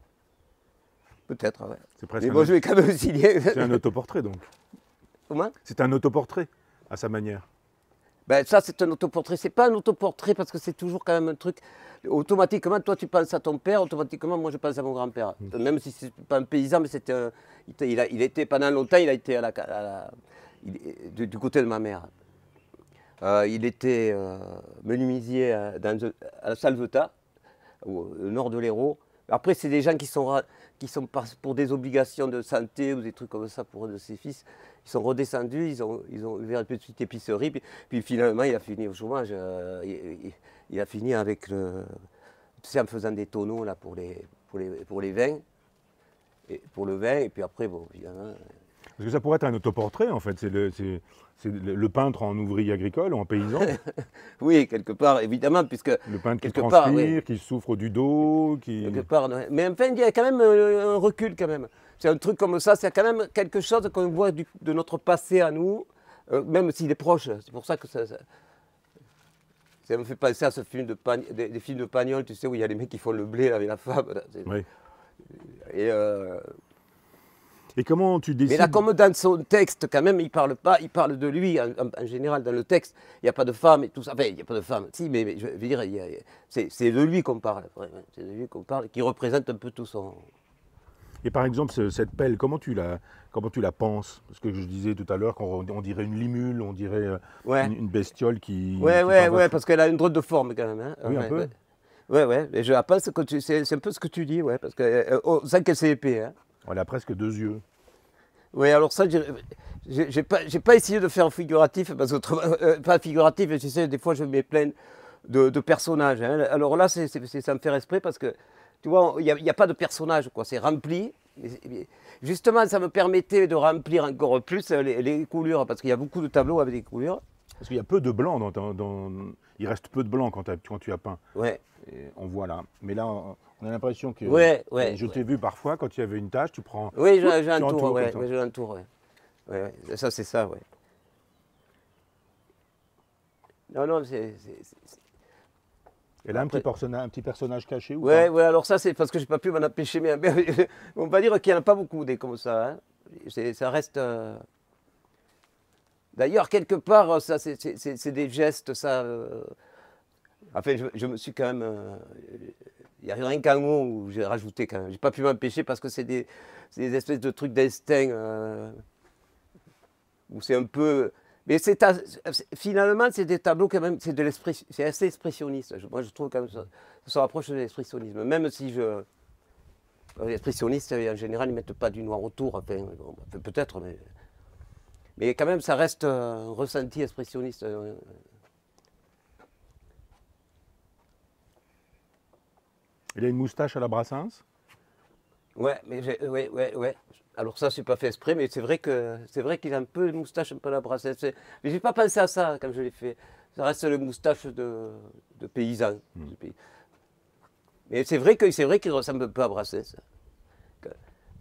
peut-être oui. c'est presque mais bon je vais quand même signer c'est un autoportrait donc comment c'est un autoportrait à sa manière ben, ça, c'est un autoportrait. C'est pas un autoportrait parce que c'est toujours quand même un truc. Automatiquement, toi, tu penses à ton père, automatiquement, moi, je pense à mon grand-père. Mmh. Même si ce c'est pas un paysan, mais c'était un... il, était, pendant longtemps, il a été Du, côté de ma mère. Euh, il était euh, menuisier euh, à, dans, la Salvetat, au, nord de l'Hérault. Après, c'est des gens qui sont, qui sont pour des obligations de santé ou des trucs comme ça pour un de ses fils. Ils sont redescendus, ils ont, ils ouvert une petite épicerie, puis, finalement il a fini au chômage. Euh, il, a fini avec le. C'est en faisant des tonneaux là, pour, les, vins, pour le vin, et puis après, bon, euh. Parce que ça pourrait être un autoportrait, en fait. C'est le, peintre en ouvrier agricole ou en paysan. oui, quelque part, évidemment, puisque... Le peintre qui transpire, part, qui souffre du dos, qui... Quelque part, mais enfin, il y a quand même euh, un recul, quand même. C'est un truc comme ça, c'est quand même quelque chose qu'on voit de notre passé à nous, euh, même s'il est proche. C'est pour ça que ça, ça, me fait penser à ce film de des, films de Pagnol, tu sais, où il y a les mecs qui font le blé avec la femme. Euh, et, comment tu décides Mais là, comme dans son texte, quand même, il parle pas, il parle de lui en, général dans le texte. Il n'y a pas de femme et tout ça. Enfin, il n'y a pas de femme. Si, mais, je veux dire, c'est de lui qu'on parle. C'est de lui qu'on parle, qui représente un peu tout son. Et par exemple, cette pelle, comment tu la, comment tu la penses Parce que je disais tout à l'heure qu'on on dirait une limule, on dirait euh, une, bestiole qui. Ouais, ouais, ouais, parce qu'elle a une drôle de forme quand même. Hein. Oui, un peu. Ouais. Ouais, je pense c'est, un peu ce que tu dis, ouais, parce que euh, oh, qu'elle s'est hein. Elle a presque deux yeux. Oui, alors ça, j'ai, n'ai pas, essayé de faire figuratif, parce que euh, pas figuratif, tu sais, des fois je mets plein de, personnages. Hein. Alors là, ça me fait esprit parce que tu vois, il n'y a, pas de personnage, quoi. C'est rempli. Justement, ça me permettait de remplir encore plus euh, les, les coulures, parce qu'il y a beaucoup de tableaux avec des coulures. Parce qu'il y a peu de blanc dans, Il reste peu de blanc quand, tu as peint. Ouais. on voit là. Mais là, on, a l'impression que. Ouais, ouais. Je t'ai vu parfois quand il y avait une tâche, tu prends. Oui, j'ai un tour, ouais, Ça, c'est ça, ouais. Non, non, c'est et là, un, petit personnage, caché ou ouais, ouais, alors ça, c'est parce que je n'ai pas pu m'en empêcher. Mais on va dire qu'il n'y en a pas beaucoup des comme ça. Hein. Ça reste. Euh, d'ailleurs, quelque part, ça, c'est des gestes, ça. Euh. Enfin, je, me suis quand même. Il euh, n'y a rien qu'un mot où j'ai rajouté quand même. Je n'ai pas pu m'empêcher parce que c'est des, des, espèces de trucs d'instinct. Où c'est un peu mais c'est finalement, c'est des tableaux quand même, c'est de c'est assez expressionniste. moi, je trouve quand même ça, ça rapproche de l'expressionnisme, même si je euh, les euh, en général ils mettent pas du noir autour, bah, peut-être, mais mais quand même ça reste un euh, ressenti expressionniste. Il a une moustache à la Brassens Ouais, mais oui, oui. oui. Alors ça, c'est pas fait exprès, mais c'est vrai que c'est vrai qu'il a un peu de moustache, un peu la brassette. Mais j'ai pas pensé à ça comme je l'ai fait. Ça reste le moustache de, paysan. Hmm. Mais c'est vrai que c'est vrai qu'il ressemble un peu à brassesse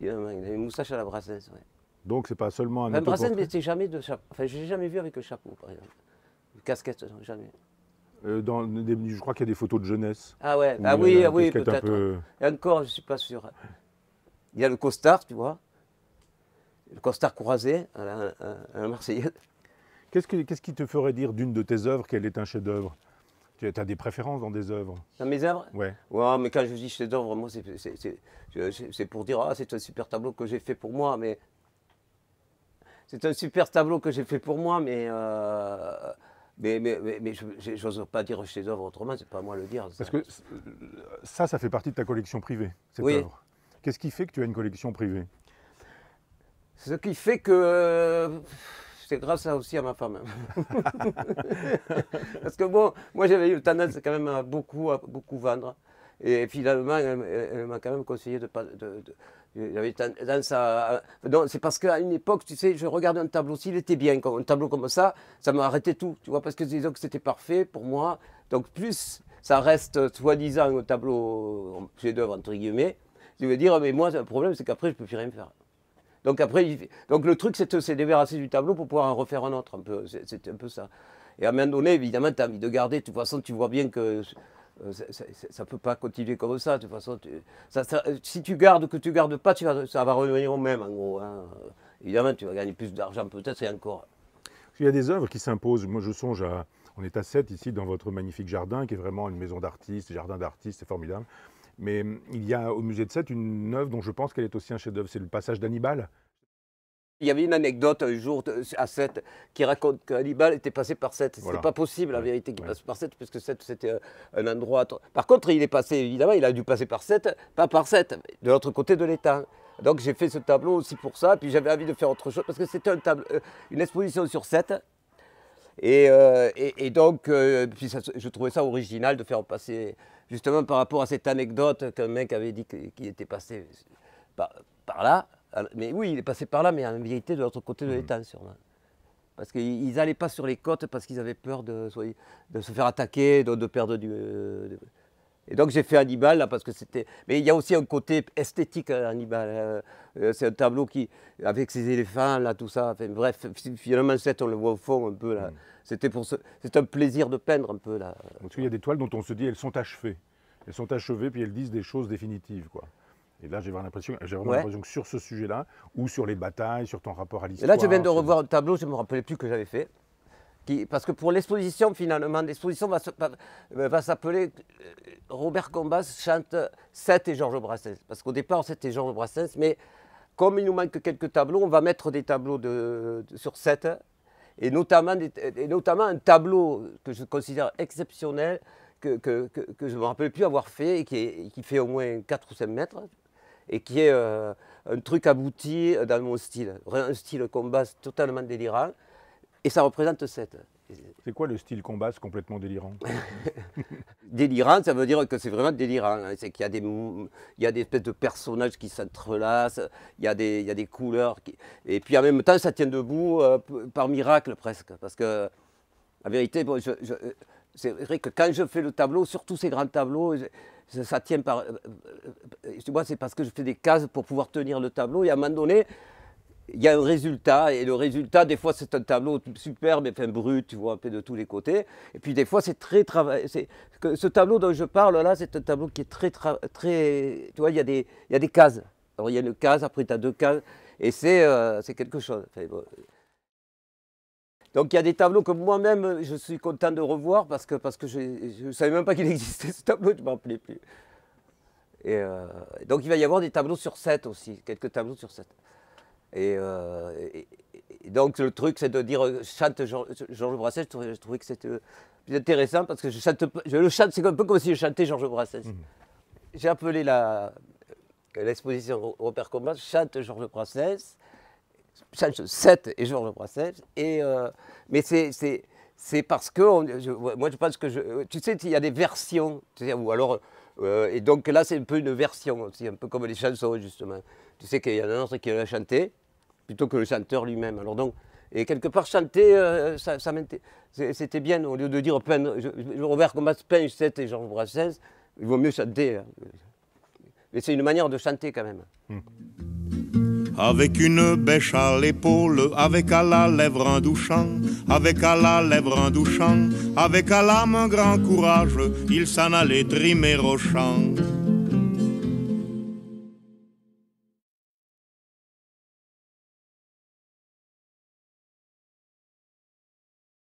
Il a une moustache à la Brassens, Donc c'est pas seulement un. Un Brassens, mais jamais de Enfin, je l'ai jamais vu avec le chapeau, par exemple. Une casquette, jamais. Euh, dans je crois qu'il y a des photos de jeunesse. Ah ouais, ah oui, ah oui peut-être. Encore, je ne suis pas sûr. Il y a le costard, tu vois le costard croisé un la, Qu'est-ce qui, te ferait dire d'une de tes œuvres qu'elle est un chef-d'œuvre Tu as des préférences dans des œuvres Dans mes œuvres Oui. Ouais, mais quand je dis chef-d'œuvre, moi, c'est pour dire Ah, c'est un super tableau que j'ai fait pour moi, mais. C'est un super tableau que j'ai fait pour moi, mais. Euh, mais, mais, mais, j'ose pas dire chef-d'œuvre autrement, c'est pas à moi le dire. Parce que ça, ça fait partie de ta collection privée, cette oui. Qu'est-ce qui fait que tu as une collection privée ce qui fait que euh, c'est grâce à, aussi à ma femme. Parce que bon, moi j'avais eu tendance quand même à beaucoup, beaucoup vendre. Et finalement, elle, m'a quand même conseillé de pas. j'avais c'est parce qu'à une époque, tu sais, je regardais un tableau. S'il était bien, un tableau comme ça, ça m'a arrêté tout. Tu vois, parce que disons que c'était parfait pour moi. Donc, plus ça reste euh, soi-disant un tableau chef-d'œuvre, entre guillemets, je veux dire, mais moi, le problème, c'est qu'après, je ne peux plus rien faire. Donc après, le truc, c'est de se débarrasser du tableau pour pouvoir en refaire un autre, un C'est un peu ça. Et à un moment donné, évidemment, tu as envie de garder. De toute façon, tu vois bien que euh, ça ne peut pas continuer comme ça. De toute façon, euh, si tu gardes ou que tu ne gardes pas, ça va revenir au même, en gros. Hein. Évidemment, tu vas gagner plus d'argent peut-être et encore. Il y a des œuvres qui s'imposent. Moi, je songe à. On est à 7 ici dans votre magnifique jardin, qui est vraiment une maison d'artistes, jardin d'artistes, c'est formidable. Mais hum, il y a au musée de Sète une œuvre dont je pense qu'elle est aussi un chef-d'œuvre, c'est le passage d'Hannibal. Il y avait une anecdote un jour à Sète qui raconte qu'Hannibal était passé par Sète. Ce n'est pas possible, la vérité, qu'il passe par Sète, puisque Sète, c'était euh, un endroit. Par contre, il est passé, évidemment, il a dû passer par Sète, pas par Sète, de l'autre côté de l'État. Donc j'ai fait ce tableau aussi pour ça, puis j'avais envie de faire autre chose, parce que c'était un euh, une exposition sur Sète, et, euh, et, donc, puis je trouvais ça original de faire passer justement par rapport à cette anecdote qu'un mec avait dit qu'il était passé par, là. Hein, mais oui, il est passé par là, mais en vérité de l'autre côté de mmh. l'étang, sûrement. Parce qu'ils n'allaient pas sur les côtes parce qu'ils avaient peur de, se faire attaquer, de, perdre du. Euh, et donc j'ai fait Hannibal là parce que c'était. Mais il y a aussi un côté esthétique à euh, Hannibal. Euh, euh, c'est un tableau qui, avec ses éléphants là, tout ça. Enfin, bref, finalement, on le voit au fond un peu là. Mm. C'était pour ce... c'est un plaisir de peindre un peu là. Parce qu'il y a des toiles dont on se dit elles sont achevées. Elles sont achevées puis elles disent des choses définitives quoi. Et là, j'ai vraiment l'impression, l'impression que sur ce sujet-là, ou sur les batailles, sur ton rapport à l'histoire. Là, je viens de revoir un tableau, je ne me rappelais plus que j'avais fait parce que pour l'exposition, finalement, l'exposition va, euh, s'appeler euh, Robert Combas chante 7 et Georges Brassens. Parce qu'au départ, c'était Georges Brassens, mais comme il nous manque quelques tableaux, on va mettre des tableaux sur 7, et notamment, et notamment un tableau que je considère exceptionnel, que, je ne me rappelle plus avoir fait, et qui, fait au moins 4 ou 5 mètres, et qui est euh, un truc abouti dans mon style, un style Combas totalement délirant. Et ça représente 7. C'est quoi le style combat C'est complètement délirant. délirant, ça veut dire que c'est vraiment délirant. C'est qu'il y a des, il y a des espèces de personnages qui s'entrelacent, il y a des, des couleurs. Et puis en même temps, ça tient debout euh, par miracle presque. Parce que, la vérité, c'est vrai que quand je fais le tableau, surtout ces grands tableaux, ça, tient par. Euh, euh, moi, c'est parce que je fais des cases pour pouvoir tenir le tableau. Et à un moment donné, il y a un résultat, et le résultat, des fois, c'est un tableau superbe, enfin brut, tu vois, un peu de tous les côtés. Et puis, des fois, c'est très travaillé. Ce tableau dont je parle là, c'est un tableau qui est très. très tu vois, il y, a des, il y a des cases. Alors, il y a une case, après, tu as deux cases, et c'est euh, quelque chose. Donc il y a des tableaux que moi-même je suis content de revoir parce que, parce que je ne savais même pas qu'il existait ce tableau, je ne m'en plais plus. Et euh, donc il va y avoir des tableaux sur 7 aussi, quelques tableaux sur 7. Euh, et, donc le truc, c'est de dire euh, chante Georges Brassens. Je trouvais, que c'était euh, plus intéressant parce que je, chante, le chante, c'est un peu comme si je chantais Georges Brassens. Mmh. J'ai appelé l'exposition repère-combat chante Georges Brassens, chante 7 et Georges Brassens. Et, mais c'est c'est parce que moi je pense que tu sais il y a des versions ou alors et donc là c'est un peu une version aussi un peu comme les chansons justement tu sais qu'il y en a un autre qui a chanté plutôt que le chanteur lui-même. Alors et quelque part, chanter, euh, ça, c'était bien, au lieu de dire au je, Robert Comas peint et Georges il vaut mieux chanter. Hein. Mais c'est une manière de chanter quand même. Hmm. Avec une bêche à l'épaule, avec à la lèvre un douchant, avec à la lèvre un douchant, avec à l'âme un grand courage, il s'en allait trimer au champ.